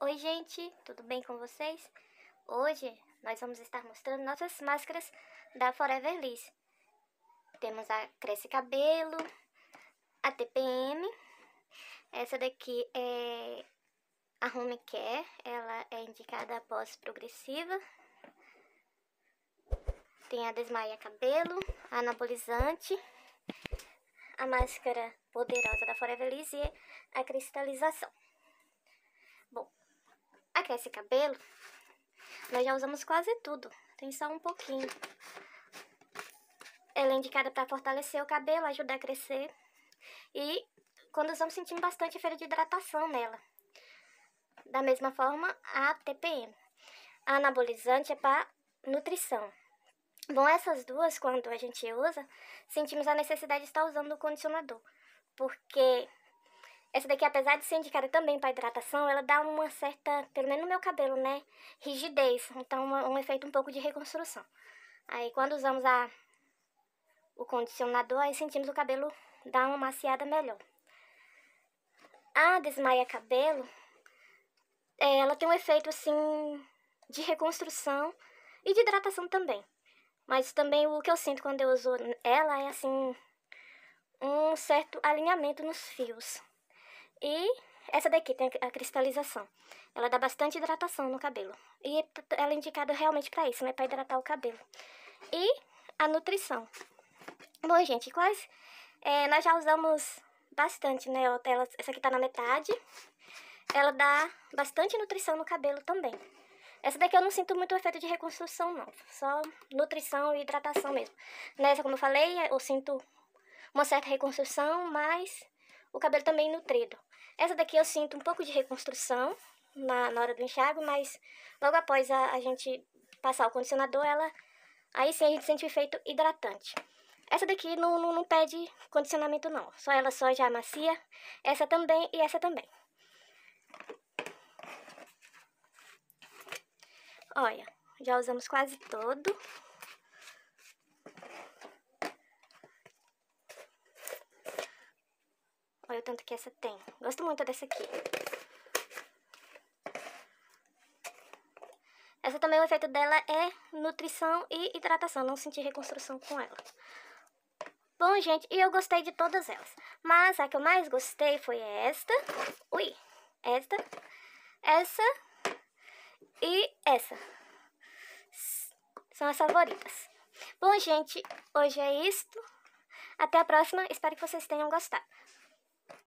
Oi, gente, tudo bem com vocês? Hoje nós vamos estar mostrando nossas máscaras da Forever Temos a Cresce Cabelo, a TPM, essa daqui é a Home Care, ela é indicada após progressiva. Tem a Desmaia Cabelo, a Anabolizante, a máscara poderosa da Forever Liss e a Cristalização. Bom, aquece é Cabelo, nós já usamos quase tudo, tem só um pouquinho. Ela é indicada para fortalecer o cabelo, ajudar a crescer. E quando usamos, sentimos bastante feira de hidratação nela. Da mesma forma, a TPM. A anabolizante é para nutrição. Bom, essas duas, quando a gente usa, sentimos a necessidade de estar usando o condicionador, porque essa daqui, apesar de ser indicada também para hidratação, ela dá uma certa, pelo menos no meu cabelo, né? Rigidez. Então, um, efeito um pouco de reconstrução. Aí, quando usamos a, o condicionador, aí sentimos o cabelo dar uma maciada melhor. A desmaia cabelo, é, ela tem um efeito, assim, de reconstrução e de hidratação também. Mas também o que eu sinto quando eu uso ela é, assim, um certo alinhamento nos fios. E essa daqui tem a cristalização. Ela dá bastante hidratação no cabelo. E ela é indicada realmente para isso, né? Para hidratar o cabelo. E a nutrição. Bom, gente, quase É, nós já usamos bastante, né? Ela, essa aqui tá na metade. Ela dá bastante nutrição no cabelo também. Essa daqui eu não sinto muito efeito de reconstrução, não. Só nutrição e hidratação mesmo. Nessa, né, como eu falei, eu sinto uma certa reconstrução, mas o cabelo também tá nutrido. Essa daqui eu sinto um pouco de reconstrução na, na hora do enxágue, mas logo após a, a gente passar o condicionador, ela aí sim a gente sente o efeito hidratante. Essa daqui não, não, não pede condicionamento não, só ela só já macia, essa também e essa também. Olha, já usamos quase todo. Olha o tanto que essa tem. Gosto muito dessa aqui. Essa também, o efeito dela é nutrição e hidratação. Não senti reconstrução com ela. Bom, gente, e eu gostei de todas elas. Mas a que eu mais gostei foi esta. Ui, esta. Essa. E essa. São as favoritas. Bom, gente, hoje é isto. Até a próxima. Espero que vocês tenham gostado.